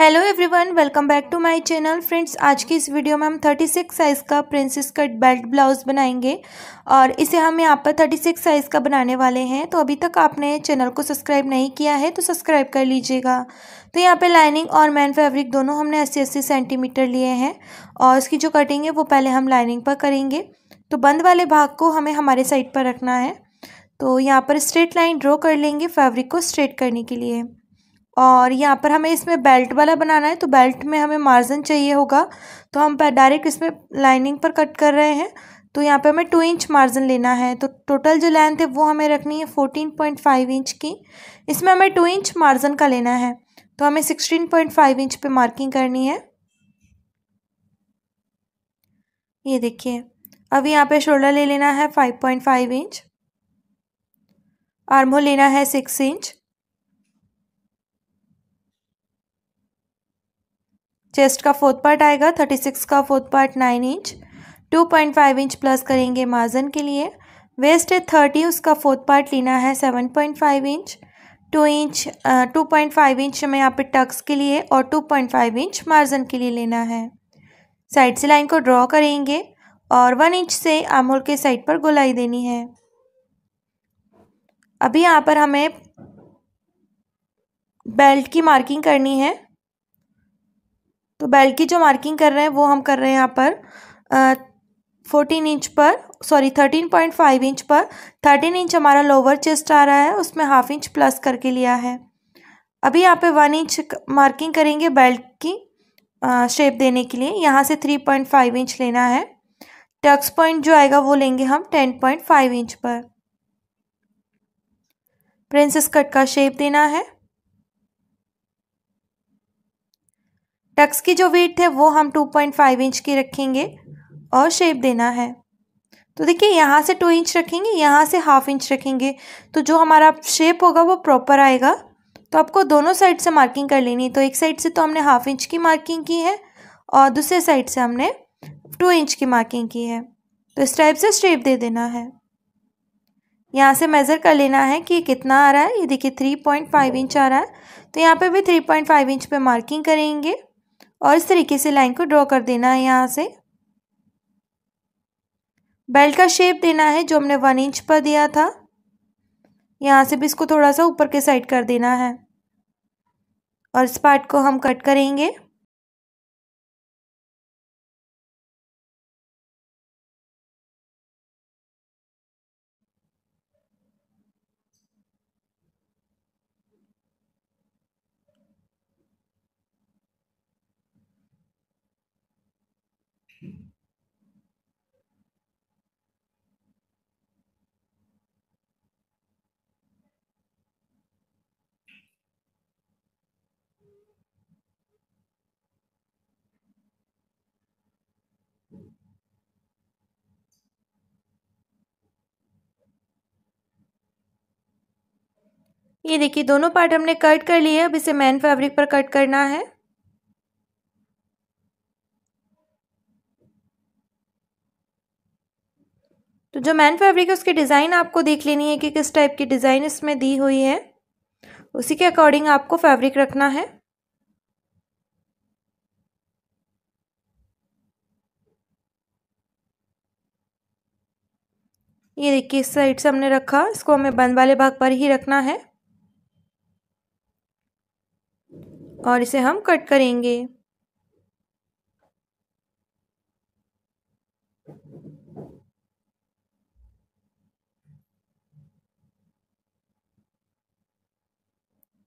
hello everyone welcome back to my channel friends आज की इस वीडियो में हम 36 साइज़ का प्रिंसेस कट बेल्ट ब्लाउज़ बनाएंगे और इसे हम यहाँ पर 36 साइज़ का बनाने वाले हैं तो अभी तक आपने चैनल को सब्सक्राइब नहीं किया है तो सब्सक्राइब कर लीजिएगा तो यहाँ पे लाइनिंग और मैन फैब्रिक दोनों हमने अस्सी अस्सी सेंटीमीटर लिए हैं और इसकी जो कटिंग है वो पहले हम लाइनिंग पर करेंगे तो बंद वाले भाग को हमें हमारे साइड पर रखना है तो यहाँ पर स्ट्रेट लाइन ड्रॉ कर लेंगे फैब्रिक को स्ट्रेट करने के लिए और यहाँ पर हमें इसमें बेल्ट वाला बनाना है तो बेल्ट में हमें मार्जिन चाहिए होगा तो हम डायरेक्ट इसमें लाइनिंग पर कट कर रहे हैं तो यहाँ पे हमें टू इंच मार्जिन लेना है तो टोटल जो लेंथ है वो हमें रखनी है फोर्टीन पॉइंट फाइव इंच की इसमें हमें टू इंच मार्जिन का लेना है तो हमें सिक्सटीन पॉइंट फाइव इंच पे मार्किंग करनी है ये देखिए अब यहाँ पे शोल्डर ले लेना है five point five inch armhole लेना है सिक्स इंच चेस्ट का फोर्थ पार्ट आएगा थर्टी सिक्स का fourth part nine inch two point five inch plus करेंगे मार्जिन के लिए वेस्ट है थर्टी उसका फोर्थ पार्ट लेना है seven point five inch two inch two point five inch हमें यहाँ पे टक्स के लिए और two point five inch margin के लिए लेना है साइड से लाइन को ड्रॉ करेंगे और वन इंच से आमोल के साइड पर गोलाई देनी है अभी यहाँ पर हमें बेल्ट की मार्किंग करनी है तो बेल्ट की जो मार्किंग कर रहे हैं वो हम कर रहे हैं यहाँ पर फोर्टीन इंच पर sorry thirteen point five inch पर थर्टीन इंच हमारा लोअर चेस्ट आ रहा है उसमें हाफ इंच प्लस करके लिया है अभी यहाँ पे वन इंच मार्किंग करेंगे बेल्ट की शेप देने के लिए यहाँ से थ्री पॉइंट फाइव इंच लेना है टक्स पॉइंट जो आएगा वो लेंगे हम टेन पॉइंट फाइव इंच पर प्रिंसेस कट का शेप देना है टक्स की जो वीट है वो हम 2.5 इंच की रखेंगे और शेप देना है तो देखिए यहाँ से टू इंच रखेंगे यहाँ से हाफ इंच रखेंगे तो जो हमारा शेप होगा वो प्रॉपर आएगा तो आपको दोनों साइड से मार्किंग कर लेनी तो एक साइड से तो हमने हाफ इंच की मार्किंग की है और दूसरे साइड से हमने टू इंच की मार्किंग की है तो इस टाइप से स्ट्रेप दे देना है यहाँ से मेज़र कर लेना है कि कितना आ रहा है ये देखिए थ्री पॉइंट फाइव इंच आ रहा है तो यहाँ पे भी थ्री पॉइंट फाइव इंच पे मार्किंग करेंगे और इस तरीके से लाइन को ड्रॉ कर देना है यहाँ से बेल्ट का शेप देना है जो हमने वन इंच पर दिया था यहाँ से भी इसको थोड़ा सा ऊपर के साइड कर देना है और इस पार्ट को हम कट करेंगे ये देखिए दोनों पार्ट हमने कट कर लिए अब इसे मैन फैब्रिक पर कट करना है तो जो मैन फैब्रिक है उसकी डिज़ाइन आपको देख लेनी है कि किस टाइप की डिज़ाइन इसमें दी हुई है उसी के अकॉर्डिंग आपको फैब्रिक रखना है ये देखिए इस साइड से हमने रखा इसको हमें बंद वाले भाग पर ही रखना है और इसे हम कट करेंगे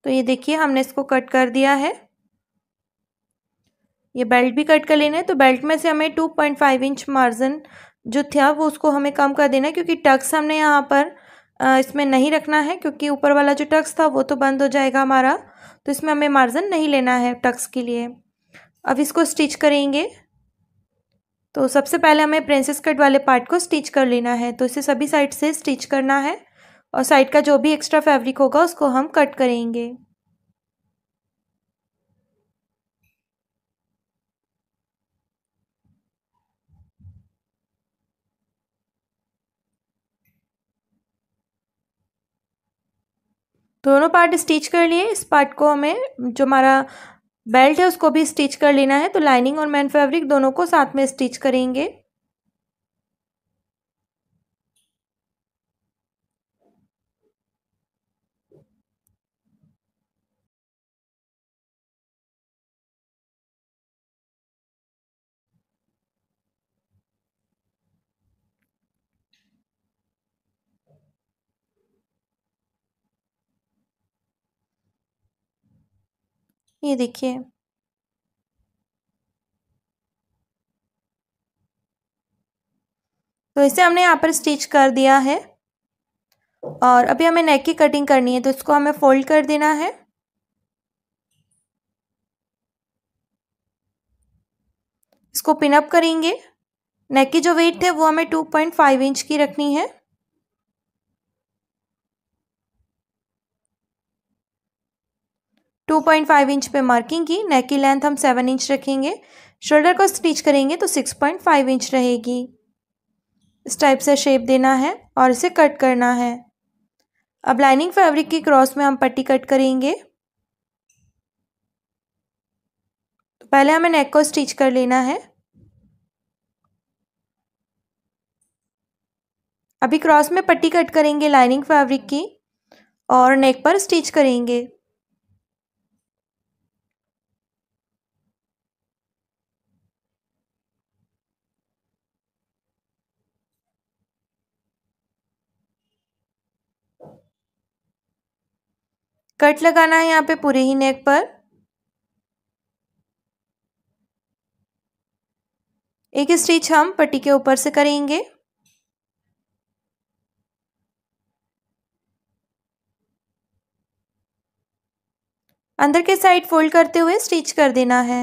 तो ये देखिए हमने इसको कट कर दिया है ये बेल्ट भी कट कर लेना है तो बेल्ट में से हमें two point five inch margin जो था वो उसको हमें कम कर देना है क्योंकि टक्स हमने यहाँ पर इसमें नहीं रखना है क्योंकि ऊपर वाला जो टक्स था वो तो बंद हो जाएगा हमारा तो इसमें हमें मार्जिन नहीं लेना है टक्स के लिए अब इसको स्टिच करेंगे तो सबसे पहले हमें प्रिंसेस कट वाले पार्ट को स्टिच कर लेना है तो इसे सभी साइड से स्टिच करना है और साइड का जो भी एक्स्ट्रा फैब्रिक होगा उसको हम कट करेंगे दोनों पार्ट स्टिच कर लिए इस पार्ट को हमें जो हमारा बेल्ट है उसको भी स्टिच कर लेना है तो लाइनिंग और मैन फैब्रिक दोनों को साथ में स्टिच करेंगे ये देखिए तो इसे हमने यहाँ पर स्टिच कर दिया है और अभी हमें नेक की कटिंग करनी है तो इसको हमें फोल्ड कर देना है इसको पिनअप करेंगे नेक की जो वेट है वो हमें टू पॉइंट फाइव इंच की रखनी है 2.5 इंच पे मार्किंग की नेक की लेंथ हम 7 इंच रखेंगे शोल्डर को स्टिच करेंगे तो 6.5 इंच रहेगी इस टाइप से शेप देना है और इसे कट करना है अब लाइनिंग फैब्रिक की क्रॉस में हम पट्टी कट करेंगे तो पहले हमें नेक को स्टिच कर लेना है अभी क्रॉस में पट्टी कट करेंगे लाइनिंग फैब्रिक की और नेक पर स्टिच करेंगे कट लगाना है यहाँ पे पूरे ही नेक पर एक स्टिच हम पट्टी के ऊपर से करेंगे अंदर के साइड फोल्ड करते हुए स्टिच कर देना है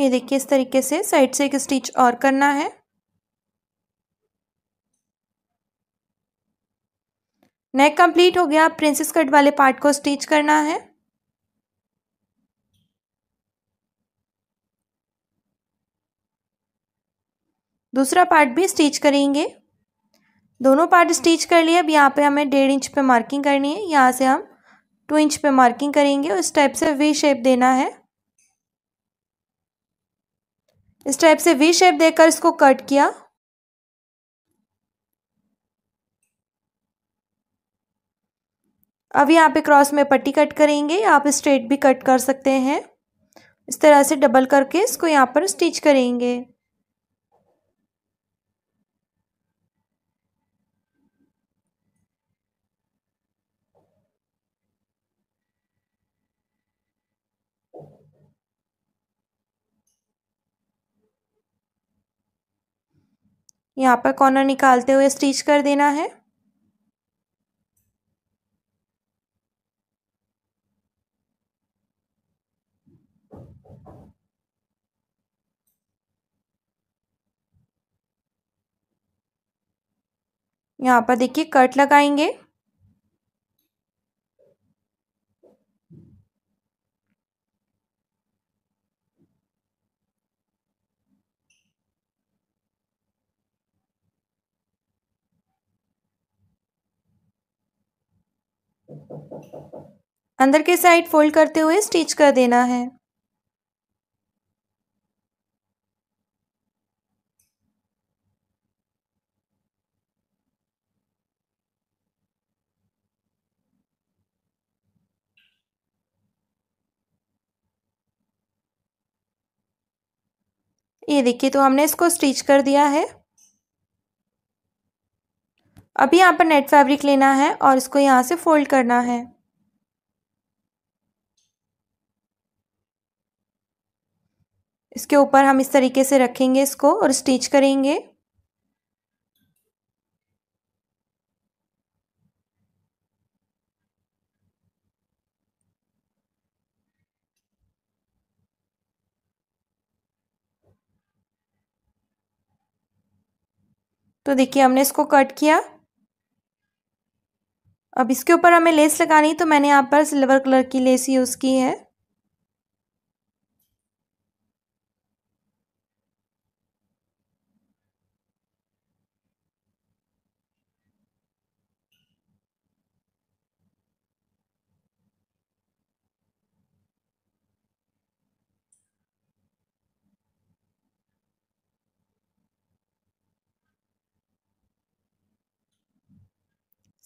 ये देखिए इस तरीके से साइड से एक स्टिच और करना है नेक कंप्लीट हो गया प्रिंसेस कट वाले पार्ट को स्टिच करना है दूसरा पार्ट भी स्टिच करेंगे दोनों पार्ट स्टिच कर लिए अब यहाँ पे हमें डेढ़ इंच पे मार्किंग करनी है यहाँ से हम टू इंच पे मार्किंग करेंगे और इस टाइप से वी शेप देना है इस टाइप से वी शेप देकर इसको कट किया अब यहाँ पे क्रॉस में पट्टी कट करेंगे आप स्ट्रेट भी कट कर सकते हैं इस तरह से डबल करके इसको यहाँ पर स्टिच करेंगे यहाँ पर कॉर्नर निकालते हुए स्टिच कर देना है यहाँ पर देखिए कट लगाएंगे अंदर के साइड फोल्ड करते हुए स्टिच कर देना है ये देखिए तो हमने इसको स्टिच कर दिया है अभी यहाँ पर नेट फैब्रिक लेना है और इसको यहाँ से फोल्ड करना है इसके ऊपर हम इस तरीके से रखेंगे इसको और स्टिच करेंगे तो देखिए हमने इसको कट किया अब इसके ऊपर हमें लेस लगानी तो मैंने यहाँ पर सिल्वर कलर की लेस यूज़ की है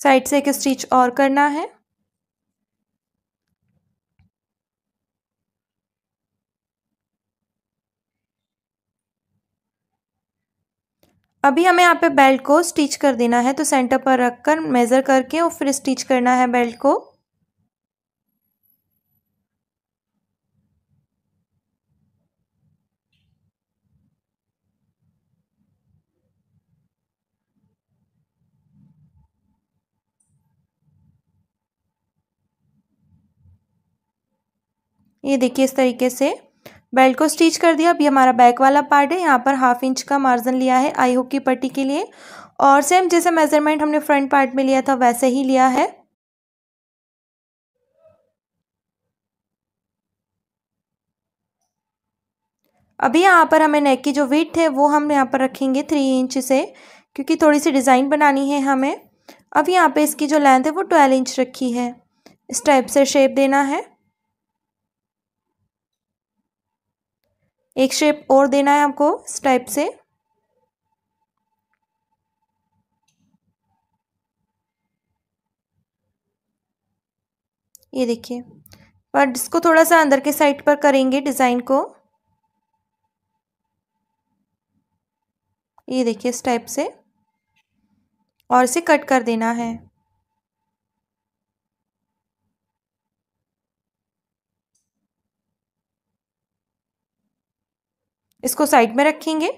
साइड से एक स्टिच और करना है अभी हमें यहाँ पे बेल्ट को स्टिच कर देना है तो सेंटर पर रखकर मेज़र करके और फिर स्टिच करना है बेल्ट को ये देखिए इस तरीके से बेल्ट को स्टिच कर दिया अब ये हमारा बैक वाला पार्ट है यहाँ पर हाफ इंच का मार्जिन लिया है आई हुक की पट्टी के लिए और सेम जैसे मेजरमेंट हमने फ्रंट पार्ट में लिया था वैसे ही लिया है अभी यहाँ पर हमें नेक की जो विथ है वो हम यहाँ पर रखेंगे थ्री इंच से क्योंकि थोड़ी सी डिज़ाइन बनानी है हमें अब यहाँ पे इसकी जो लेंथ है वो ट्वेल्व इंच रखी है इस टाइप से शेप देना है एक शेप और देना है आपको इस टाइप से ये देखिए पर इसको थोड़ा सा अंदर के साइड पर करेंगे डिज़ाइन को ये देखिए इस टाइप से और इसे कट कर देना है इसको साइड में रखेंगे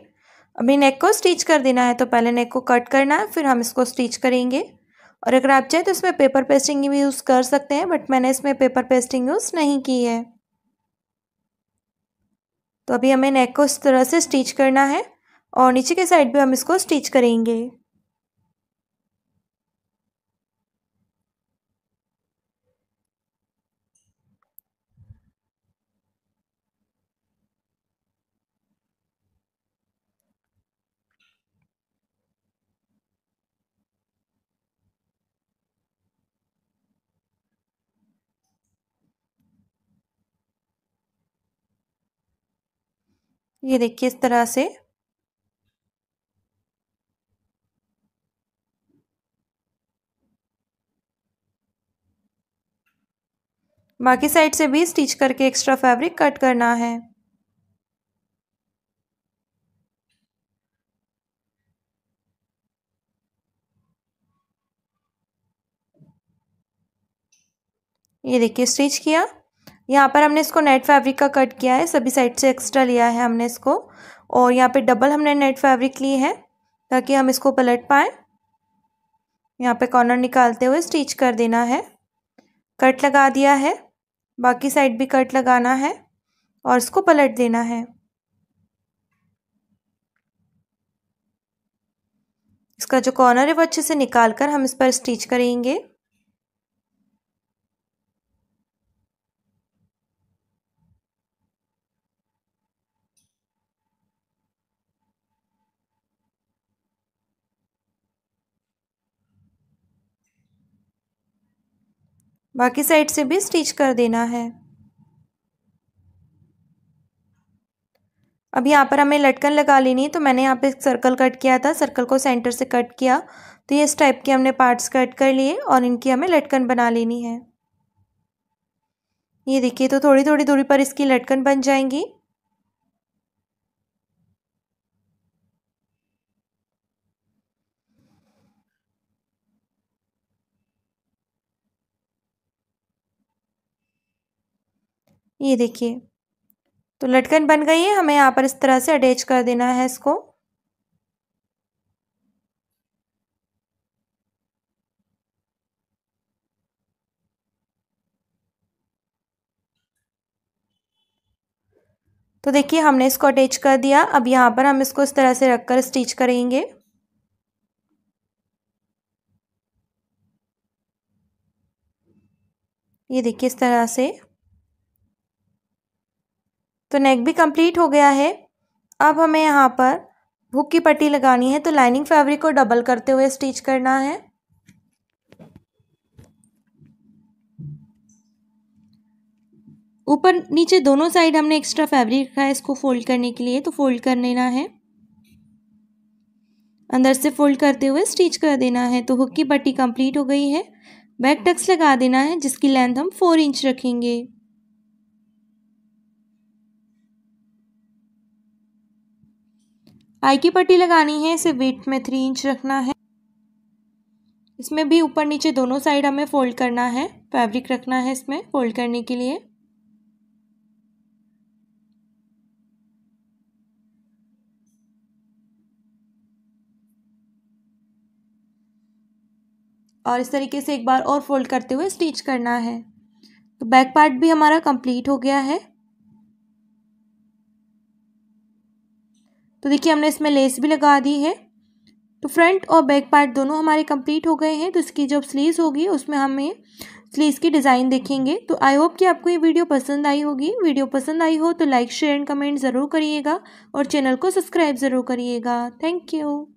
अभी नेक को स्टिच कर देना है तो पहले नेक को कट करना है फिर हम इसको स्टिच करेंगे और अगर आप चाहें तो इसमें पेपर पेस्टिंग भी यूज़ कर सकते हैं बट मैंने इसमें पेपर पेस्टिंग यूज़ नहीं की है तो अभी हमें नेक को इस तरह से स्टिच करना है और नीचे के साइड भी हम इसको स्टिच करेंगे ये देखिए इस तरह से बाकी साइड से भी स्टिच करके एक्स्ट्रा फैब्रिक कट करना है ये देखिए स्टिच किया यहाँ पर हमने इसको नेट फैब्रिक का कट किया है सभी साइड से एक्स्ट्रा लिया है हमने इसको और यहाँ पे डबल हमने नेट फैब्रिक ली है ताकि हम इसको पलट पाएँ यहाँ पे कॉर्नर निकालते हुए स्टिच कर देना है कट लगा दिया है बाकी साइड भी कट लगाना है और इसको पलट देना है इसका जो कॉर्नर है वो अच्छे से निकाल कर हम इस पर स्टिच करेंगे बाकी साइड से भी स्टिच कर देना है अब यहाँ पर हमें लटकन लगा लेनी है तो मैंने यहाँ पे सर्कल कट किया था सर्कल को सेंटर से कट किया तो ये इस टाइप के हमने पार्ट्स कट कर लिए और इनकी हमें लटकन बना लेनी है ये देखिए तो थोड़ी थोड़ी दूरी पर इसकी लटकन बन जाएंगी ये देखिए तो लटकन बन गई है हमें यहाँ पर इस तरह से अटैच कर देना है इसको तो देखिए हमने इसको अटैच कर दिया अब यहाँ पर हम इसको इस तरह से रखकर स्टिच करेंगे ये देखिए इस तरह से तो नेक भी कंप्लीट हो गया है अब हमें यहाँ पर हुक की पट्टी लगानी है तो लाइनिंग फैब्रिक को डबल करते हुए स्टिच करना है ऊपर नीचे दोनों साइड हमने एक्स्ट्रा फैब्रिक रखा है इसको फोल्ड करने के लिए तो फोल्ड कर लेना है अंदर से फोल्ड करते हुए स्टिच कर देना है तो हुक की पट्टी कंप्लीट हो गई है बैक टक्स लगा देना है जिसकी लेंथ हम फोर इंच रखेंगे आई की पट्टी लगानी है इसे वेट में थ्री इंच रखना है इसमें भी ऊपर नीचे दोनों साइड हमें फोल्ड करना है फैब्रिक रखना है इसमें फोल्ड करने के लिए और इस तरीके से एक बार और फोल्ड करते हुए स्टिच करना है तो बैक पार्ट भी हमारा कंप्लीट हो गया है तो देखिए हमने इसमें लेस भी लगा दी है तो फ्रंट और बैक पार्ट दोनों हमारे कंप्लीट हो गए हैं तो इसकी जब स्लीव होगी उसमें हमें स्लीव की डिज़ाइन देखेंगे तो आई होप कि आपको ये वीडियो पसंद आई होगी वीडियो पसंद आई हो तो लाइक शेयर एंड कमेंट ज़रूर करिएगा और चैनल को सब्सक्राइब ज़रूर करिएगा थैंक यू